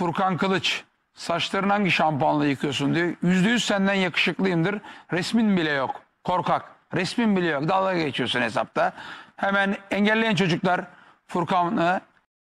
Furkan Kılıç. Saçlarını hangi şampuanla yıkıyorsun diyor. Yüzde yüz senden yakışıklıyımdır. Resmin bile yok. Korkak. Resmin bile yok. Dalga geçiyorsun hesapta. Hemen engelleyen çocuklar Furkan'ı